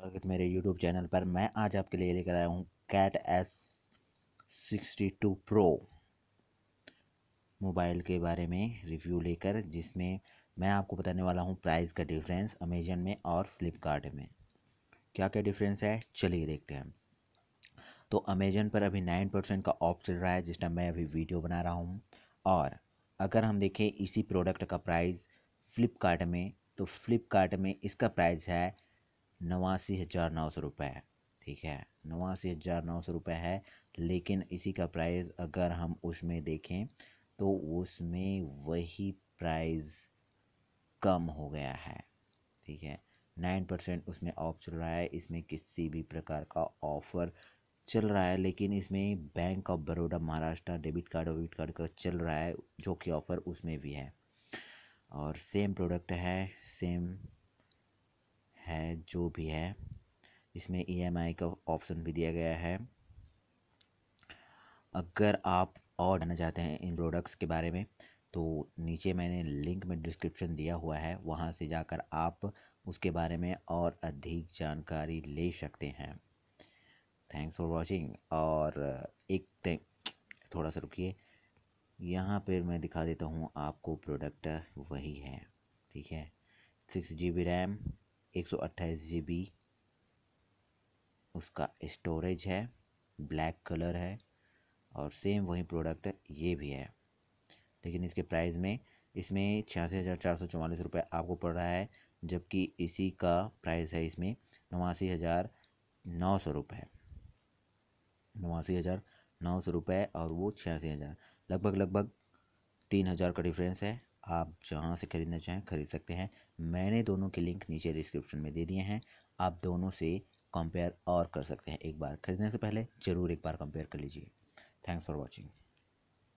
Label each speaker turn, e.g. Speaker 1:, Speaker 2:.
Speaker 1: स्वागत मेरे YouTube channel पर मैं आज आपके लिए लेकर आया हूँ Cat S sixty two Pro mobile के बारे में रिव्यू लेकर जिसमें मैं आपको बताने वाला हूँ प्राइस का डिफरेंस अमेजन में और फ्लिपकार्ट में क्या क्या डिफरेंस है चलिए देखते हैं तो अमेजन पर अभी नाइन परसेंट का ऑफ चल रहा है जिस टाइम मैं अभी वीडियो बना रहा हूँ और अगर हम देखें इसी प्रोडक्ट का प्राइस फ्लिपकार्ट में तो फ्लिपकार्ट में इसका प्राइस है नवासी हज़ार नौ सौ रुपये ठीक है नवासी हज़ार नौ सौ रुपये है लेकिन इसी का प्राइस अगर हम उसमें देखें तो उसमें वही प्राइस कम हो गया है ठीक है नाइन परसेंट उसमें ऑफ चल रहा है इसमें किसी भी प्रकार का ऑफ़र चल रहा है लेकिन इसमें Bank of Baroda Maharashtra debit card debit card का चल रहा है जो कि ऑफ़र उसमें भी है और सेम प्रोडक्ट है सेम है जो भी है इसमें ईएमआई e का ऑप्शन भी दिया गया है अगर आप और जानना चाहते हैं इन प्रोडक्ट्स के बारे में तो नीचे मैंने लिंक में डिस्क्रिप्शन दिया हुआ है वहाँ से जाकर आप उसके बारे में और अधिक जानकारी ले सकते हैं थैंक्स फॉर वॉचिंग और एक टाइम थोड़ा सा रुकिए यहाँ पर मैं दिखा देता हूँ आपको प्रोडक्ट वही है ठीक है सिक्स जी बी रैम एक सौ अट्ठाईस जी बी उसका स्टोरेज है ब्लैक कलर है और सेम वही प्रोडक्ट ये भी है लेकिन इसके प्राइस में इसमें छियासी हज़ार चार सौ चौवालीस रुपये आपको पड़ रहा है जबकि इसी का प्राइस है इसमें नवासी हज़ार नौ सौ रुपये नवासी हज़ार नौ सौ रुपये और वो छियासी हज़ार लगभग लगभग तीन हज़ार का डिफरेंस है आप जहाँ से ख़रीदना चाहें ख़रीद सकते हैं मैंने दोनों के लिंक नीचे डिस्क्रिप्शन में दे दिए हैं आप दोनों से कंपेयर और कर सकते हैं एक बार खरीदने से पहले ज़रूर एक बार कंपेयर कर लीजिए थैंक्स फॉर वॉचिंग